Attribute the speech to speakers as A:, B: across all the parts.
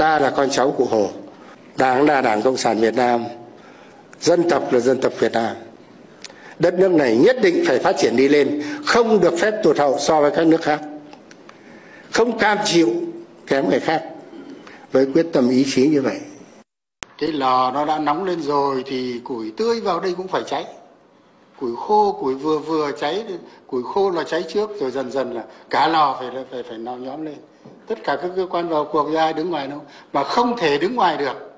A: ta là con cháu cụ hồ đảng là đảng cộng sản việt nam dân tộc là dân tộc việt nam đất nước này nhất định phải phát triển đi lên không được phép tụt hậu so với các nước khác không cam chịu kém người khác với quyết tâm ý chí như vậy cái lò nó đã nóng lên rồi thì củi tươi vào đây cũng phải cháy củi khô củi vừa vừa cháy củi khô là cháy trước rồi dần dần là cả lò phải phải phải nó nhóm lên tất cả các cơ quan vào cuộc ra đứng ngoài đâu mà không thể đứng ngoài được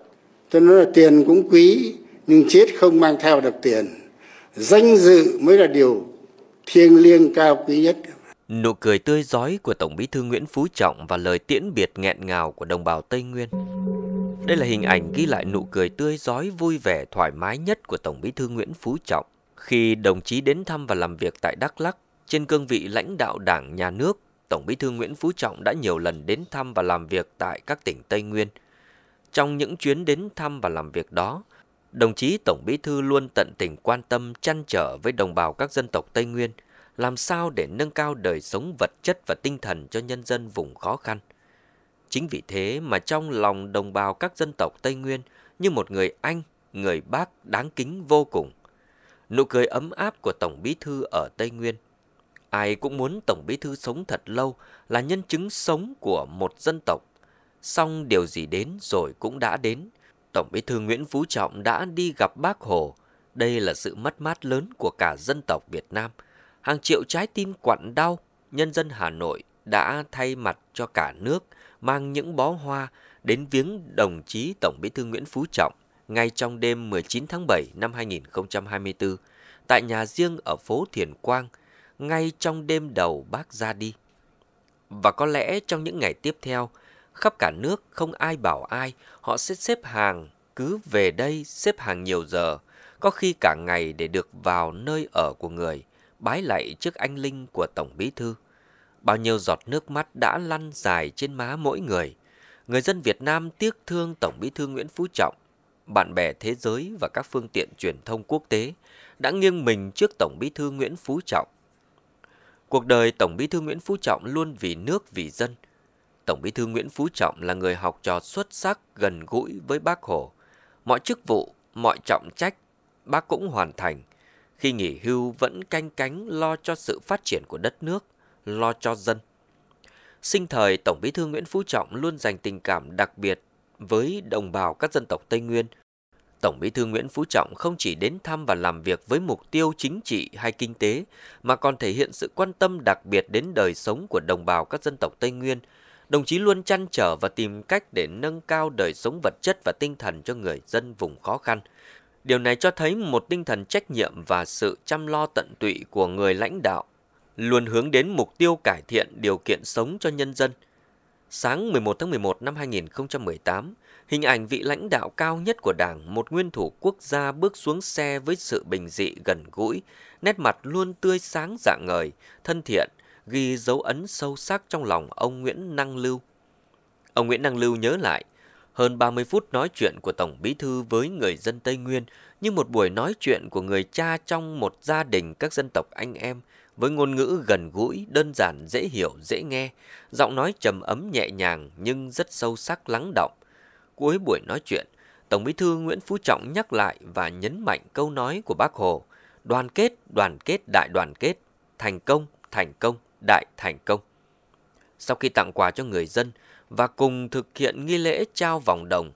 A: tôi nói là tiền cũng quý nhưng chết không mang theo được tiền danh dự mới là điều thiêng liêng cao quý nhất Nụ cười tươi giói của Tổng bí thư Nguyễn Phú Trọng và lời tiễn biệt nghẹn ngào của đồng bào Tây Nguyên. Đây là hình ảnh ghi lại nụ cười tươi giói vui vẻ thoải mái nhất của Tổng bí thư Nguyễn Phú Trọng khi đồng chí đến thăm và làm việc tại Đắk lắc trên cương vị lãnh đạo đảng nhà nước Tổng Bí thư Nguyễn Phú Trọng đã nhiều lần đến thăm và làm việc tại các tỉnh Tây Nguyên. Trong những chuyến đến thăm và làm việc đó, đồng chí Tổng Bí thư luôn tận tình quan tâm chăn trở với đồng bào các dân tộc Tây Nguyên, làm sao để nâng cao đời sống vật chất và tinh thần cho nhân dân vùng khó khăn. Chính vì thế mà trong lòng đồng bào các dân tộc Tây Nguyên như một người anh, người bác đáng kính vô cùng. Nụ cười ấm áp của Tổng Bí thư ở Tây Nguyên Ai cũng muốn Tổng Bí Thư sống thật lâu là nhân chứng sống của một dân tộc. Xong điều gì đến rồi cũng đã đến. Tổng Bí Thư Nguyễn Phú Trọng đã đi gặp Bác Hồ. Đây là sự mất mát lớn của cả dân tộc Việt Nam. Hàng triệu trái tim quặn đau, nhân dân Hà Nội đã thay mặt cho cả nước mang những bó hoa đến viếng đồng chí Tổng Bí Thư Nguyễn Phú Trọng ngay trong đêm 19 tháng 7 năm 2024 tại nhà riêng ở phố Thiền Quang – ngay trong đêm đầu bác ra đi. Và có lẽ trong những ngày tiếp theo, khắp cả nước không ai bảo ai, họ sẽ xếp hàng, cứ về đây xếp hàng nhiều giờ, có khi cả ngày để được vào nơi ở của người, bái lạy trước anh linh của Tổng Bí Thư. Bao nhiêu giọt nước mắt đã lăn dài trên má mỗi người. Người dân Việt Nam tiếc thương Tổng Bí Thư Nguyễn Phú Trọng, bạn bè thế giới và các phương tiện truyền thông quốc tế đã nghiêng mình trước Tổng Bí Thư Nguyễn Phú Trọng Cuộc đời Tổng Bí thư Nguyễn Phú Trọng luôn vì nước vì dân. Tổng Bí thư Nguyễn Phú Trọng là người học trò xuất sắc gần gũi với Bác Hồ. Mọi chức vụ, mọi trọng trách bác cũng hoàn thành. Khi nghỉ hưu vẫn canh cánh lo cho sự phát triển của đất nước, lo cho dân. Sinh thời Tổng Bí thư Nguyễn Phú Trọng luôn dành tình cảm đặc biệt với đồng bào các dân tộc Tây Nguyên, Tổng Bí thư Nguyễn Phú Trọng không chỉ đến thăm và làm việc với mục tiêu chính trị hay kinh tế, mà còn thể hiện sự quan tâm đặc biệt đến đời sống của đồng bào các dân tộc Tây Nguyên. Đồng chí luôn chăn trở và tìm cách để nâng cao đời sống vật chất và tinh thần cho người dân vùng khó khăn. Điều này cho thấy một tinh thần trách nhiệm và sự chăm lo tận tụy của người lãnh đạo, luôn hướng đến mục tiêu cải thiện điều kiện sống cho nhân dân – Sáng 11 tháng 11 năm 2018, hình ảnh vị lãnh đạo cao nhất của Đảng, một nguyên thủ quốc gia bước xuống xe với sự bình dị gần gũi, nét mặt luôn tươi sáng dạng ngời, thân thiện, ghi dấu ấn sâu sắc trong lòng ông Nguyễn Năng Lưu. Ông Nguyễn Năng Lưu nhớ lại, hơn 30 phút nói chuyện của Tổng Bí Thư với người dân Tây Nguyên như một buổi nói chuyện của người cha trong một gia đình các dân tộc anh em – với ngôn ngữ gần gũi, đơn giản, dễ hiểu, dễ nghe, giọng nói trầm ấm nhẹ nhàng nhưng rất sâu sắc lắng động. Cuối buổi nói chuyện, Tổng Bí thư Nguyễn Phú Trọng nhắc lại và nhấn mạnh câu nói của Bác Hồ: "Đoàn kết, đoàn kết, đại đoàn kết, thành công, thành công, đại thành công." Sau khi tặng quà cho người dân và cùng thực hiện nghi lễ trao vòng đồng,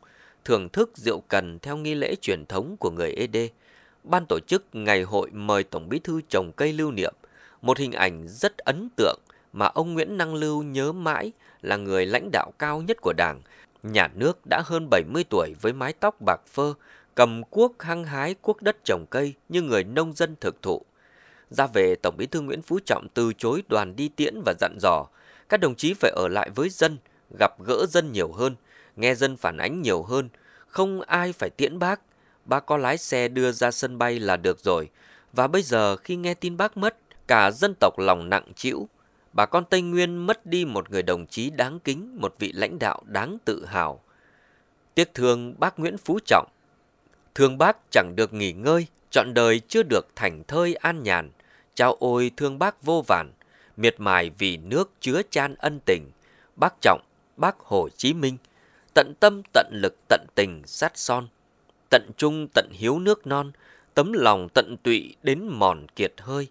A: thưởng thức rượu cần theo nghi lễ truyền thống của người ED, ban tổ chức ngày hội mời Tổng Bí thư trồng cây lưu niệm một hình ảnh rất ấn tượng mà ông Nguyễn Năng Lưu nhớ mãi là người lãnh đạo cao nhất của Đảng, nhà nước đã hơn 70 tuổi với mái tóc bạc phơ, cầm cuốc hăng hái cuốc đất trồng cây như người nông dân thực thụ. Ra về, Tổng bí thư Nguyễn Phú Trọng từ chối đoàn đi tiễn và dặn dò, các đồng chí phải ở lại với dân, gặp gỡ dân nhiều hơn, nghe dân phản ánh nhiều hơn, không ai phải tiễn bác, bác có lái xe đưa ra sân bay là được rồi. Và bây giờ khi nghe tin bác mất, Cả dân tộc lòng nặng chịu, bà con Tây Nguyên mất đi một người đồng chí đáng kính, một vị lãnh đạo đáng tự hào. Tiếc thương bác Nguyễn Phú Trọng. Thương bác chẳng được nghỉ ngơi, trọn đời chưa được thành thơi an nhàn. Chao ôi thương bác vô vàn, miệt mài vì nước chứa chan ân tình. Bác Trọng, bác Hồ Chí Minh, tận tâm tận lực tận tình sát son. Tận trung tận hiếu nước non, tấm lòng tận tụy đến mòn kiệt hơi.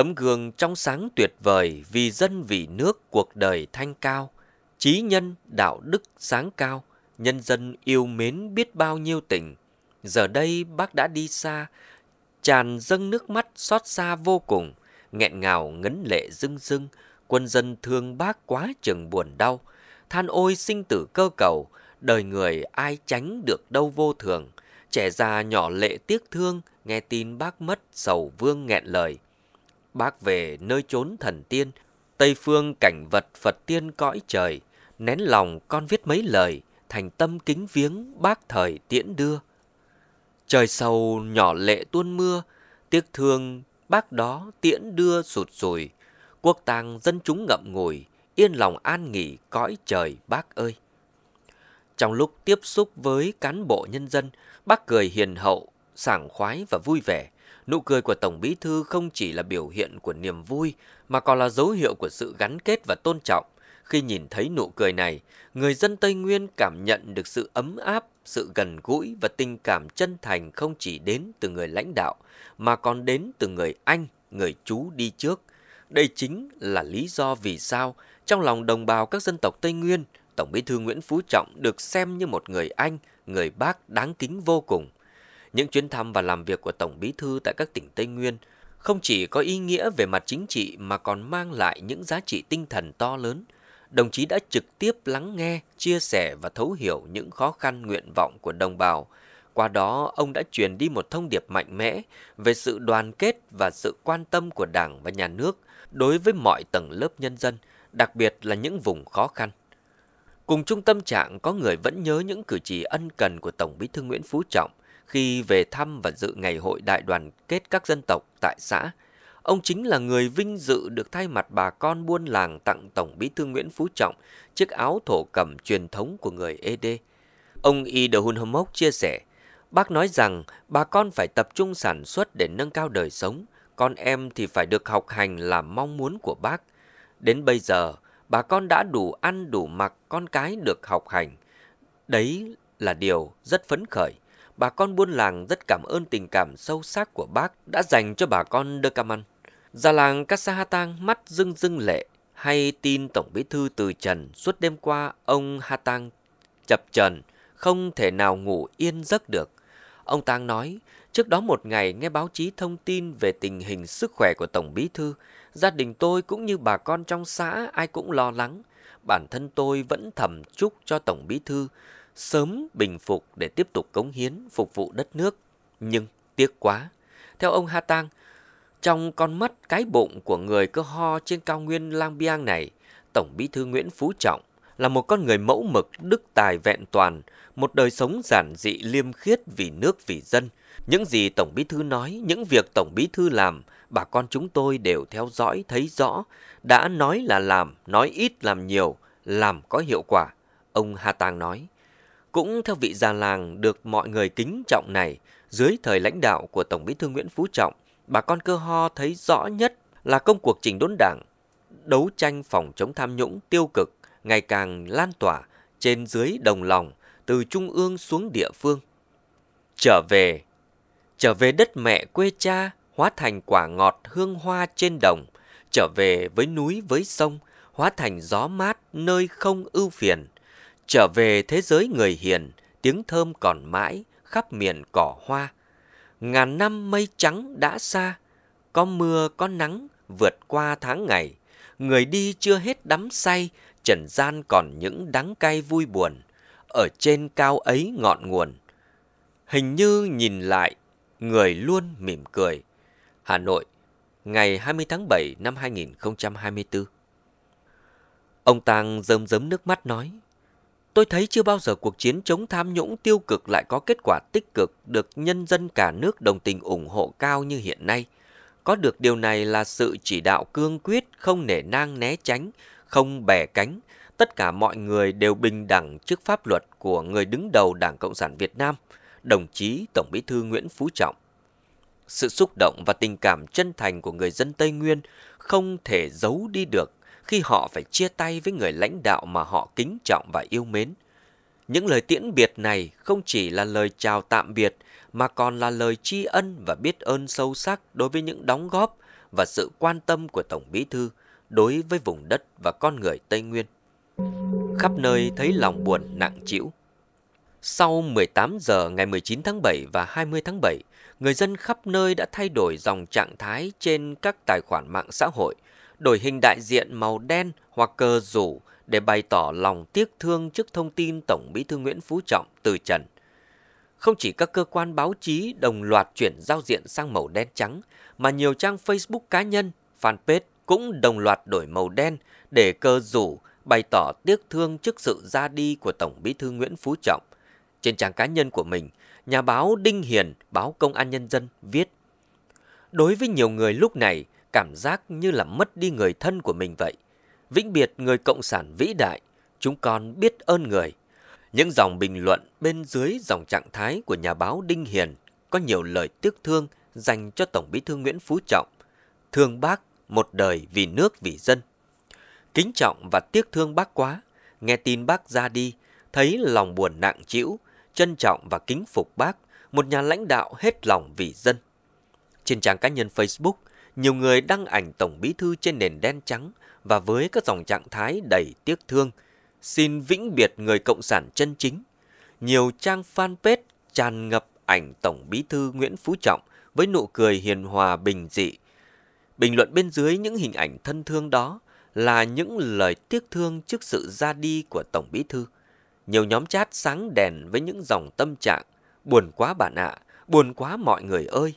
A: Tấm gương trong sáng tuyệt vời vì dân vì nước cuộc đời thanh cao, trí nhân đạo đức sáng cao, nhân dân yêu mến biết bao nhiêu tình. Giờ đây bác đã đi xa, tràn dâng nước mắt xót xa vô cùng, nghẹn ngào ngấn lệ rưng rưng, quân dân thương bác quá chừng buồn đau, than ôi sinh tử cơ cầu, đời người ai tránh được đâu vô thường, trẻ già nhỏ lệ tiếc thương, nghe tin bác mất sầu vương nghẹn lời. Bác về nơi chốn thần tiên, Tây phương cảnh vật Phật tiên cõi trời, nén lòng con viết mấy lời, thành tâm kính viếng bác thời tiễn đưa. Trời sâu nhỏ lệ tuôn mưa, tiếc thương bác đó tiễn đưa sụt sùi, quốc tang dân chúng ngậm ngùi, yên lòng an nghỉ cõi trời bác ơi. Trong lúc tiếp xúc với cán bộ nhân dân, bác cười hiền hậu, sảng khoái và vui vẻ, Nụ cười của Tổng Bí Thư không chỉ là biểu hiện của niềm vui mà còn là dấu hiệu của sự gắn kết và tôn trọng. Khi nhìn thấy nụ cười này, người dân Tây Nguyên cảm nhận được sự ấm áp, sự gần gũi và tình cảm chân thành không chỉ đến từ người lãnh đạo mà còn đến từ người anh, người chú đi trước. Đây chính là lý do vì sao trong lòng đồng bào các dân tộc Tây Nguyên, Tổng Bí thư Nguyễn Phú Trọng được xem như một người anh, người bác đáng kính vô cùng. Những chuyến thăm và làm việc của Tổng Bí Thư tại các tỉnh Tây Nguyên không chỉ có ý nghĩa về mặt chính trị mà còn mang lại những giá trị tinh thần to lớn. Đồng chí đã trực tiếp lắng nghe, chia sẻ và thấu hiểu những khó khăn nguyện vọng của đồng bào. Qua đó, ông đã truyền đi một thông điệp mạnh mẽ về sự đoàn kết và sự quan tâm của Đảng và Nhà nước đối với mọi tầng lớp nhân dân, đặc biệt là những vùng khó khăn. Cùng chung tâm trạng có người vẫn nhớ những cử chỉ ân cần của Tổng Bí thư Nguyễn Phú Trọng khi về thăm và dự ngày hội đại đoàn kết các dân tộc tại xã, ông chính là người vinh dự được thay mặt bà con buôn làng tặng Tổng Bí thư Nguyễn Phú Trọng chiếc áo thổ cẩm truyền thống của người ED. Ông Y De Hunhamok chia sẻ, bác nói rằng bà con phải tập trung sản xuất để nâng cao đời sống, con em thì phải được học hành là mong muốn của bác. Đến bây giờ, bà con đã đủ ăn đủ mặc, con cái được học hành. Đấy là điều rất phấn khởi bà con buôn làng rất cảm ơn tình cảm sâu sắc của bác đã dành cho bà con Đơ Cà Măn. Già làng Kasahatang mắt rưng rưng lệ hay tin Tổng Bí Thư từ trần suốt đêm qua ông Hatang chập trần, không thể nào ngủ yên giấc được. Ông Tang nói, trước đó một ngày nghe báo chí thông tin về tình hình sức khỏe của Tổng Bí Thư, gia đình tôi cũng như bà con trong xã ai cũng lo lắng. Bản thân tôi vẫn thầm chúc cho Tổng Bí Thư sớm bình phục để tiếp tục cống hiến phục vụ đất nước. Nhưng tiếc quá, theo ông Ha Tang, trong con mắt cái bụng của người cơ ho trên cao nguyên Lang Biang này, Tổng bí thư Nguyễn Phú Trọng là một con người mẫu mực, đức tài vẹn toàn, một đời sống giản dị liêm khiết vì nước vì dân. Những gì Tổng bí thư nói, những việc Tổng bí thư làm, bà con chúng tôi đều theo dõi, thấy rõ. Đã nói là làm, nói ít làm nhiều, làm có hiệu quả. Ông Hà Tàng nói cũng theo vị già làng được mọi người kính trọng này, dưới thời lãnh đạo của Tổng Bí thư Nguyễn Phú Trọng, bà con cơ ho thấy rõ nhất là công cuộc chỉnh đốn đảng, đấu tranh phòng chống tham nhũng tiêu cực ngày càng lan tỏa trên dưới đồng lòng từ trung ương xuống địa phương. Trở về, trở về đất mẹ quê cha hóa thành quả ngọt hương hoa trên đồng, trở về với núi với sông hóa thành gió mát nơi không ưu phiền – Trở về thế giới người hiền, tiếng thơm còn mãi khắp miền cỏ hoa. Ngàn năm mây trắng đã xa, có mưa có nắng vượt qua tháng ngày. Người đi chưa hết đắm say, trần gian còn những đắng cay vui buồn. Ở trên cao ấy ngọn nguồn. Hình như nhìn lại, người luôn mỉm cười. Hà Nội, ngày 20 tháng 7 năm 2024. Ông Tang rơm rớm nước mắt nói. Tôi thấy chưa bao giờ cuộc chiến chống tham nhũng tiêu cực lại có kết quả tích cực được nhân dân cả nước đồng tình ủng hộ cao như hiện nay. Có được điều này là sự chỉ đạo cương quyết, không nể nang né tránh, không bẻ cánh. Tất cả mọi người đều bình đẳng trước pháp luật của người đứng đầu Đảng Cộng sản Việt Nam, đồng chí Tổng Bí thư Nguyễn Phú Trọng. Sự xúc động và tình cảm chân thành của người dân Tây Nguyên không thể giấu đi được khi họ phải chia tay với người lãnh đạo mà họ kính trọng và yêu mến. Những lời tiễn biệt này không chỉ là lời chào tạm biệt mà còn là lời tri ân và biết ơn sâu sắc đối với những đóng góp và sự quan tâm của Tổng Bí Thư đối với vùng đất và con người Tây Nguyên. Khắp nơi thấy lòng buồn nặng chịu. Sau 18 giờ ngày 19 tháng 7 và 20 tháng 7, người dân khắp nơi đã thay đổi dòng trạng thái trên các tài khoản mạng xã hội – đổi hình đại diện màu đen hoặc cờ rủ để bày tỏ lòng tiếc thương trước thông tin Tổng Bí thư Nguyễn Phú Trọng từ trần. Không chỉ các cơ quan báo chí đồng loạt chuyển giao diện sang màu đen trắng, mà nhiều trang Facebook cá nhân, fanpage cũng đồng loạt đổi màu đen để cơ rủ bày tỏ tiếc thương trước sự ra đi của Tổng Bí thư Nguyễn Phú Trọng. Trên trang cá nhân của mình, nhà báo Đinh Hiền, báo Công an Nhân dân viết Đối với nhiều người lúc này, cảm giác như là mất đi người thân của mình vậy. Vĩnh biệt người cộng sản vĩ đại, chúng con biết ơn người. Những dòng bình luận bên dưới dòng trạng thái của nhà báo Đinh Hiền có nhiều lời tiếc thương dành cho Tổng bí thư Nguyễn Phú Trọng. Thương bác, một đời vì nước vì dân. Kính trọng và tiếc thương bác quá, nghe tin bác ra đi, thấy lòng buồn nặng trĩu, trân trọng và kính phục bác, một nhà lãnh đạo hết lòng vì dân. Trên trang cá nhân Facebook, nhiều người đăng ảnh Tổng Bí Thư trên nền đen trắng và với các dòng trạng thái đầy tiếc thương, xin vĩnh biệt người Cộng sản chân chính. Nhiều trang fanpage tràn ngập ảnh Tổng Bí Thư Nguyễn Phú Trọng với nụ cười hiền hòa bình dị. Bình luận bên dưới những hình ảnh thân thương đó là những lời tiếc thương trước sự ra đi của Tổng Bí Thư. Nhiều nhóm chat sáng đèn với những dòng tâm trạng, buồn quá bạn ạ, à, buồn quá mọi người ơi.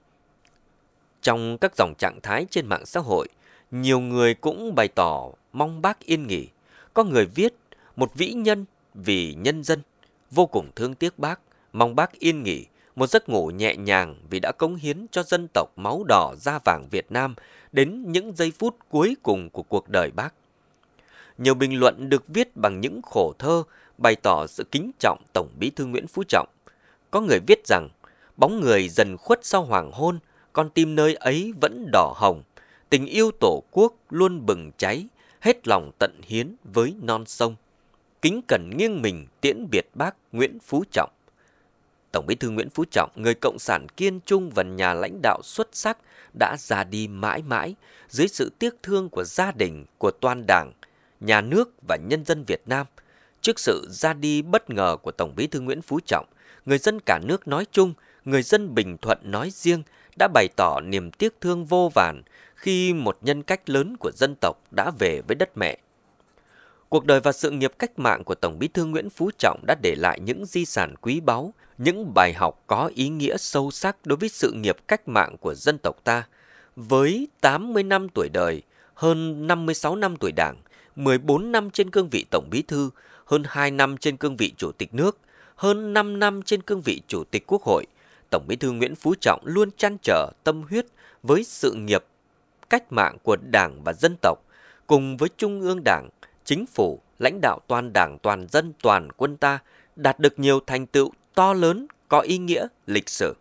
A: Trong các dòng trạng thái trên mạng xã hội, nhiều người cũng bày tỏ mong bác yên nghỉ. Có người viết, một vĩ nhân vì nhân dân, vô cùng thương tiếc bác, mong bác yên nghỉ, một giấc ngủ nhẹ nhàng vì đã cống hiến cho dân tộc máu đỏ da vàng Việt Nam đến những giây phút cuối cùng của cuộc đời bác. Nhiều bình luận được viết bằng những khổ thơ bày tỏ sự kính trọng Tổng Bí thư Nguyễn Phú Trọng. Có người viết rằng, bóng người dần khuất sau hoàng hôn, con tim nơi ấy vẫn đỏ hồng, tình yêu tổ quốc luôn bừng cháy, hết lòng tận hiến với non sông. Kính cẩn nghiêng mình tiễn biệt bác Nguyễn Phú Trọng. Tổng bí thư Nguyễn Phú Trọng, người cộng sản kiên trung và nhà lãnh đạo xuất sắc, đã ra đi mãi mãi dưới sự tiếc thương của gia đình, của toàn đảng, nhà nước và nhân dân Việt Nam. Trước sự ra đi bất ngờ của Tổng bí thư Nguyễn Phú Trọng, người dân cả nước nói chung, người dân Bình Thuận nói riêng đã bày tỏ niềm tiếc thương vô vàn khi một nhân cách lớn của dân tộc đã về với đất mẹ. Cuộc đời và sự nghiệp cách mạng của Tổng bí thư Nguyễn Phú Trọng đã để lại những di sản quý báu, những bài học có ý nghĩa sâu sắc đối với sự nghiệp cách mạng của dân tộc ta. Với 80 năm tuổi đời, hơn 56 năm tuổi đảng, 14 năm trên cương vị Tổng bí thư, hơn 2 năm trên cương vị Chủ tịch nước, hơn 5 năm trên cương vị Chủ tịch Quốc hội, Tổng Bí thư Nguyễn Phú Trọng luôn chăn trở tâm huyết với sự nghiệp cách mạng của Đảng và dân tộc, cùng với Trung ương Đảng, chính phủ, lãnh đạo toàn Đảng, toàn dân, toàn quân ta đạt được nhiều thành tựu to lớn có ý nghĩa lịch sử.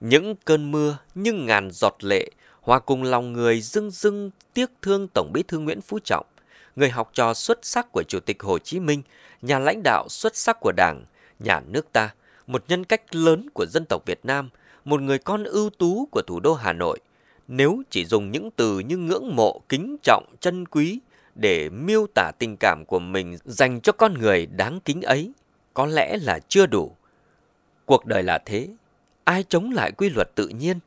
A: Những cơn mưa như ngàn giọt lệ hòa cùng lòng người dưng dưng tiếc thương Tổng Bí thư Nguyễn Phú Trọng, người học trò xuất sắc của Chủ tịch Hồ Chí Minh, nhà lãnh đạo xuất sắc của Đảng, nhà nước ta – một nhân cách lớn của dân tộc Việt Nam, một người con ưu tú của thủ đô Hà Nội, nếu chỉ dùng những từ như ngưỡng mộ, kính trọng, chân quý để miêu tả tình cảm của mình dành cho con người đáng kính ấy, có lẽ là chưa đủ. Cuộc đời là thế, ai chống lại quy luật tự nhiên?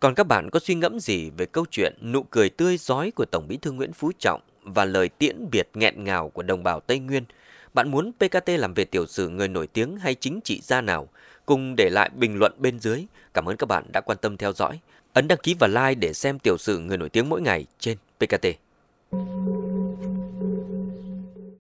A: Còn các bạn có suy ngẫm gì về câu chuyện nụ cười tươi giói của Tổng Bí thư Nguyễn Phú Trọng và lời tiễn biệt nghẹn ngào của đồng bào Tây Nguyên – bạn muốn PKT làm về tiểu sử người nổi tiếng hay chính trị gia nào? Cùng để lại bình luận bên dưới. Cảm ơn các bạn đã quan tâm theo dõi. Ấn đăng ký và like để xem tiểu sử người nổi tiếng mỗi ngày trên PKT.